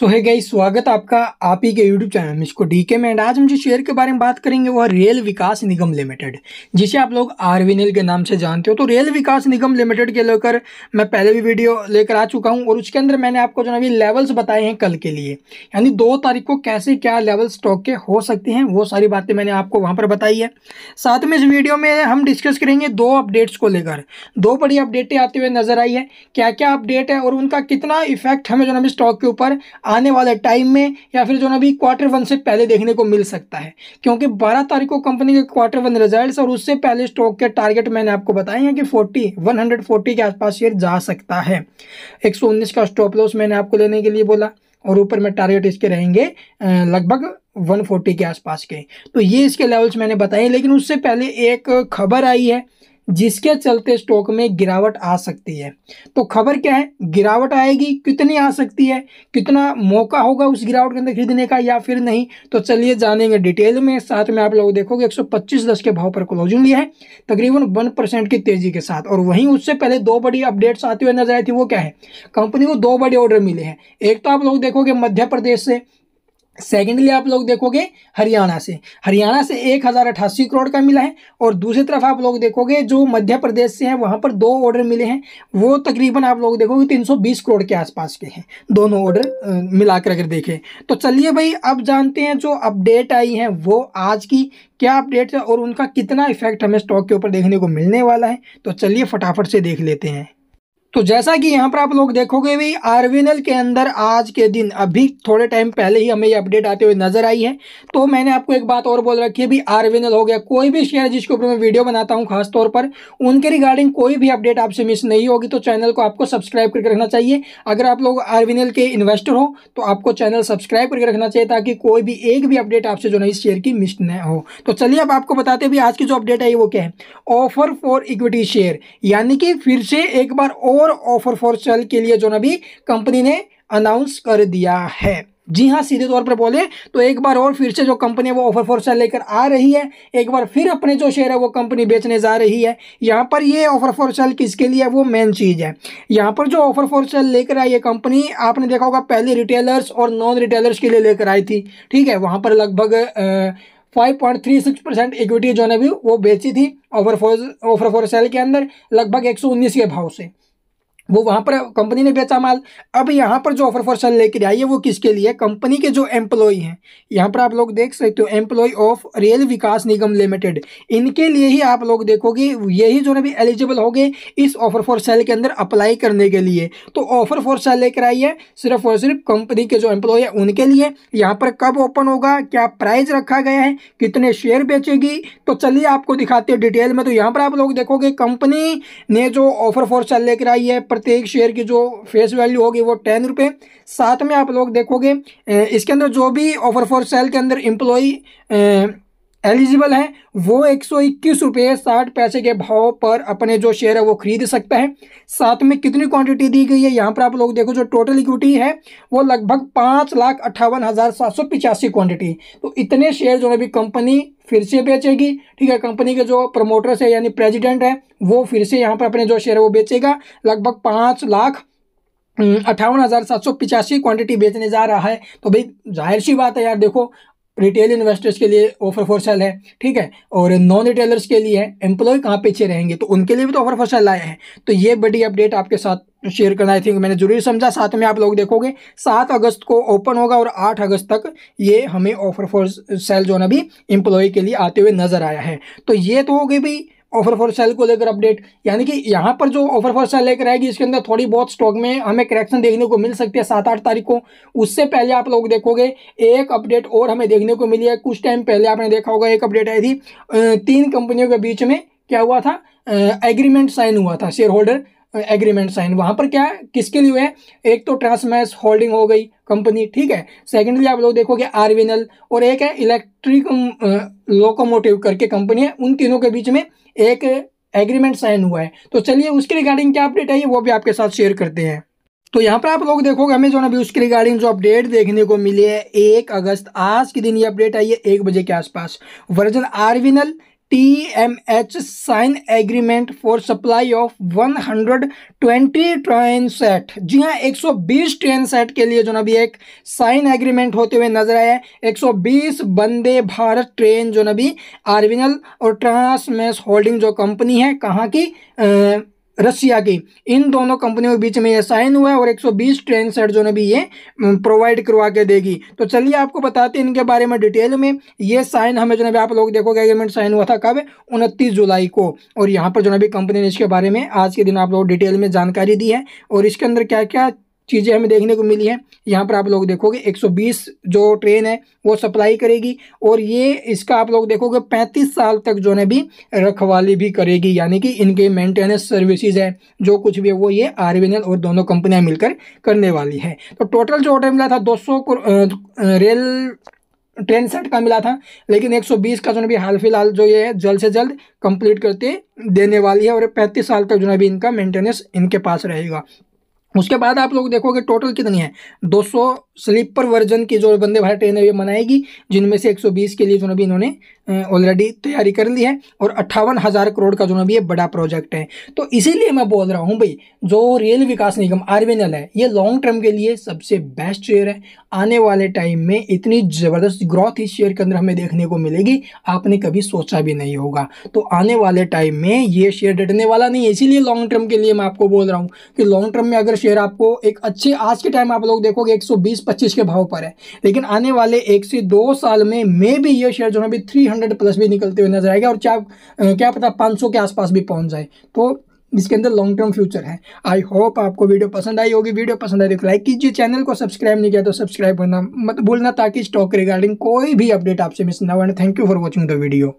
सो है गई स्वागत आपका आप ही के यूट्यूब चैनल में इसको डी में एंड आज हम जिस शेयर के बारे में बात करेंगे वो है रेल विकास निगम लिमिटेड जिसे आप लोग आरवीनिल के नाम से जानते हो तो रेल विकास निगम लिमिटेड के लेकर मैं पहले भी वीडियो लेकर आ चुका हूं और उसके अंदर मैंने आपको जो अभी लेवल्स बताए हैं कल के लिए यानी दो तारीख को कैसे क्या लेवल स्टॉक के हो सकते हैं वो सारी बातें मैंने आपको वहाँ पर बताई है साथ में इस वीडियो में हम डिस्कस करेंगे दो अपडेट्स को लेकर दो बड़ी अपडेटें आते हुए नजर आई है क्या क्या अपडेट है और उनका कितना इफेक्ट हमें जो स्टॉक के ऊपर आने वाले टाइम में या फिर जो ना अभी क्वार्टर वन से पहले देखने को मिल सकता है क्योंकि 12 तारीख को कंपनी के क्वार्टर वन रिजल्ट्स और उससे पहले स्टॉक के टारगेट मैंने आपको बताए हैं कि 40 140 के आसपास शेयर जा सकता है 119 का स्टॉप लॉस मैंने आपको लेने के लिए बोला और ऊपर में टारगेट इसके रहेंगे लगभग 140 के आसपास के तो ये इसके लेवल्स मैंने बताए लेकिन उससे पहले एक खबर आई है जिसके चलते स्टॉक में गिरावट आ सकती है तो खबर क्या है गिरावट आएगी कितनी आ सकती है कितना मौका होगा उस गिरावट के अंदर खरीदने का या फिर नहीं तो चलिए जानेंगे डिटेल में साथ में आप लोग देखोगे एक 125 दस के भाव पर क्लोजिंग लिया है तकरीबन वन परसेंट की तेजी के साथ और वहीं उससे पहले दो बड़ी अपडेट्स आती हुई नजर आई थी वो क्या है कंपनी को दो बड़े ऑर्डर मिले हैं एक तो आप लोग देखोगे मध्य प्रदेश से सेकेंडली आप लोग देखोगे हरियाणा से हरियाणा से एक हज़ार अट्ठासी करोड़ का मिला है और दूसरी तरफ आप लोग देखोगे जो मध्य प्रदेश से हैं वहाँ पर दो ऑर्डर मिले हैं वो तकरीबन आप लोग देखोगे तीन सौ बीस करोड़ के आसपास के हैं दोनों ऑर्डर मिलाकर अगर देखें तो चलिए भाई अब जानते हैं जो अपडेट आई है वो आज की क्या अपडेट है और उनका कितना इफेक्ट हमें स्टॉक के ऊपर देखने को मिलने वाला है तो चलिए फटाफट से देख लेते हैं तो जैसा कि यहाँ पर आप लोग देखोगे भी आरविनल के अंदर आज के दिन अभी थोड़े टाइम पहले ही हमें ये अपडेट आते हुए नजर आई है तो मैंने आपको एक बात और बोल रखी है भी आरविनल हो गया कोई भी शेयर जिसके ऊपर मैं वीडियो बनाता हूँ खासतौर पर उनके रिगार्डिंग कोई भी अपडेट आपसे मिस नहीं होगी तो चैनल को आपको सब्सक्राइब करके रखना चाहिए अगर आप लोग आरविनल के इन्वेस्टर हो तो आपको चैनल सब्सक्राइब करके रखना चाहिए ताकि कोई भी एक भी अपडेट आपसे जो नई शेयर की मिस न हो तो चलिए अब आपको बताते भी आज की जो अपडेट आई वो क्या है ऑफर फॉर इक्विटी शेयर यानी कि फिर से एक बार और और ऑफर फॉर सेल के लिए जो ना भी कंपनी ने अनाउंस कर दिया है जी हाँ सीधे तौर पर बोले तो एक बार और फिर से जो कंपनी है वो ऑफर फॉर सेल लेकर आ रही है एक बार फिर अपने जो शेयर है वो कंपनी बेचने जा रही है यहाँ पर ये ऑफर फॉर सेल किसके लिए है वो मेन चीज़ है यहाँ पर जो ऑफर फॉर सेल लेकर आई है कंपनी आपने देखा होगा पहले रिटेलर्स और नॉन रिटेलर्स के लिए लेकर आई थी ठीक है वहाँ पर लगभग फाइव इक्विटी जो है भी वो बेची थी offer for offer for sale के अंदर लगभग एक के भाव से वो वहाँ पर कंपनी ने बेचा माल अब यहाँ पर जो ऑफर फॉर सेल लेकर आई है वो किसके लिए कंपनी के जो एम्प्लॉय हैं यहाँ पर आप लोग देख सकते हो employ of Rail Vikas Nigam limited इनके लिए ही आप लोग देखोगे यही जो अभी एलिजिबल हो गए इस ऑफर फॉर सेल के अंदर अप्लाई करने के लिए तो ऑफर फॉर सेल लेकर आई है सिर्फ और सिर्फ कंपनी के जो एम्प्लॉय है उनके लिए यहाँ पर कब ओपन होगा क्या प्राइस रखा गया है कितने शेयर बेचेगी तो चलिए आपको दिखाते हैं डिटेल में तो यहाँ पर आप लोग देखोगे कंपनी ने जो ऑफर फॉर सेल लेकर आई है प्रत्येक शेयर की जो फेस वैल्यू होगी वो टेन रुपये साथ में आप लोग देखोगे इसके अंदर जो भी ऑफर फॉर सेल के अंदर एम्प्लॉई एलिजिबल हैं वो एक सौ इक्कीस रुपये साठ पैसे के भाव पर अपने जो शेयर है वो खरीद सकता है साथ में कितनी क्वांटिटी दी गई है यहाँ पर आप लोग देखो जो टोटल इक्विटी है वो लगभग पाँच लाख अट्ठावन हज़ार सात सौ पिचासी क्वांटिटी तो इतने शेयर जो है अभी कंपनी फिर से बेचेगी ठीक है कंपनी के जो प्रमोटर्स है यानी प्रेजिडेंट है वो फिर से यहाँ पर अपने जो शेयर है वो बेचेगा लगभग पाँच लाख हम्म, अट्ठावन हज़ार सात सौ पिचासी क्वांटिटी बेचने जा रहा है तो भाई जाहिर सी बात है यार देखो रिटेल इन्वेस्टर्स के लिए ऑफर फॉर सेल है ठीक है और नॉन रिटेलर्स के लिए एम्प्लॉय कहाँ पीछे रहेंगे तो उनके लिए भी तो ऑफर फॉर सेल आए हैं तो ये बड़ी अपडेट आपके साथ शेयर करना आई थिंक मैंने जरूरी समझा साथ में आप लोग देखोगे सात अगस्त को ओपन होगा और आठ अगस्त तक ये हमें ऑफर फॉर सेल जो ना भी एम्प्लॉय के लिए आते हुए नजर आया है तो ये तो हो गई भाई ऑफर फॉर सेल को लेकर अपडेट यानी कि यहाँ पर जो ऑफर फॉर सेल लेकर आएगी इसके अंदर थोड़ी बहुत स्टॉक में हमें करेक्शन देखने को मिल सकती है सात आठ तारीख को उससे पहले आप लोग देखोगे एक अपडेट और हमें देखने को मिली है कुछ टाइम पहले आपने देखा होगा एक अपडेट आई थी तीन कंपनियों के बीच में क्या हुआ था एग्रीमेंट साइन हुआ था शेयर होल्डर एग्रीमेंट साइन वहां पर क्या है किसके लिए है एक तो ट्रांसमैस होल्डिंग हो गई कंपनी ठीक है सेकेंडली आप लोग देखोगे आरविनल और एक है इलेक्ट्रिक लोकोमोटिव करके कंपनी है उन तीनों के बीच में एक एग्रीमेंट साइन हुआ है तो चलिए उसके रिगार्डिंग क्या अपडेट आई वो भी आपके साथ शेयर करते हैं तो यहाँ पर आप लोग देखोगे हमें जो अभी उसके रिगार्डिंग जो अपडेट देखने को मिली है एक अगस्त आज के दिन ये अपडेट आई है एक बजे के आसपास वर्जन आरविनल T M H sign agreement for supply of 120 train set जी हाँ एक सौ बीस ट्रेन सेट के लिए जो ना भी एक साइन एग्रीमेंट होते हुए नजर आया बीस वंदे भारत ट्रेन जो ना भी आर्विनल और ट्रांसमेस होल्डिंग जो कंपनी है कहाँ की आ, रसिया की इन दोनों कंपनियों के बीच में ये साइन हुआ है और 120 ट्रेन सेट जो भी ये प्रोवाइड करवा के देगी तो चलिए आपको बताते हैं इनके बारे में डिटेल में ये साइन हमें जो भी आप लोग देखोगे एग्रीमेंट साइन हुआ था कब उनतीस जुलाई को और यहाँ पर जो भी कंपनी ने इसके बारे में आज के दिन आप लोग डिटेल में जानकारी दी है और इसके अंदर क्या क्या चीज़ें हमें देखने को मिली हैं यहाँ पर आप लोग देखोगे 120 जो ट्रेन है वो सप्लाई करेगी और ये इसका आप लोग देखोगे 35 साल तक जो है भी रखवाली भी करेगी यानी कि इनके मेंटेनेंस सर्विसेज है जो कुछ भी है वो ये आर और दोनों कंपनियाँ मिलकर करने वाली है तो टोटल जो ऑर्डर मिला था दो रेल ट्रेन सेट का मिला था लेकिन 120 का जो है हाल फिलहाल जो ये है जल्द से जल्द कंप्लीट करते देने वाली है और 35 साल तक जो है अभी इनका मेंटेनेंस इनके पास रहेगा उसके बाद आप लोग देखोगे टोटल कितनी है 200 स्लीपर वर्जन की जो वंदे भारत ट्रेन है ये मनाएगी जिनमें से 120 के लिए जो भी इन्होंने ऑलरेडी तैयारी कर ली है और अट्ठावन हज़ार करोड़ का जो भी ये बड़ा प्रोजेक्ट है तो इसीलिए मैं बोल रहा हूँ भाई जो रेल विकास निगम आर है ये लॉन्ग टर्म के लिए सबसे बेस्ट शेयर है आने वाले टाइम में इतनी ज़बरदस्त ग्रोथ इस शेयर के अंदर हमें देखने को मिलेगी आपने कभी सोचा भी नहीं होगा तो आने वाले टाइम में ये शेयर डटने वाला नहीं है इसीलिए लॉन्ग टर्म के लिए मैं आपको बोल रहा हूँ कि लॉन्ग टर्म में अगर शेयर आपको एक अच्छे आज के टाइम आप लोग देखोगे 120-25 के भाव पर है लेकिन आने वाले एक से दो साल में मे भी ये शेयर जो है अभी 300 प्लस भी निकलते हुए नजर आएगा और क्या क्या पता 500 के आसपास भी पहुंच जाए तो इसके अंदर लॉन्ग टर्म फ्यूचर है आई होप आपको वीडियो पसंद आई होगी वीडियो पसंद आई तो लाइक कीजिए चैनल को सब्सक्राइब नहीं किया तो सब्सक्राइब करना मत भूलना ताकि स्टॉक रिगार्डिंग कोई भी अपडेट आपसे मिस ना हो thank you for watching the video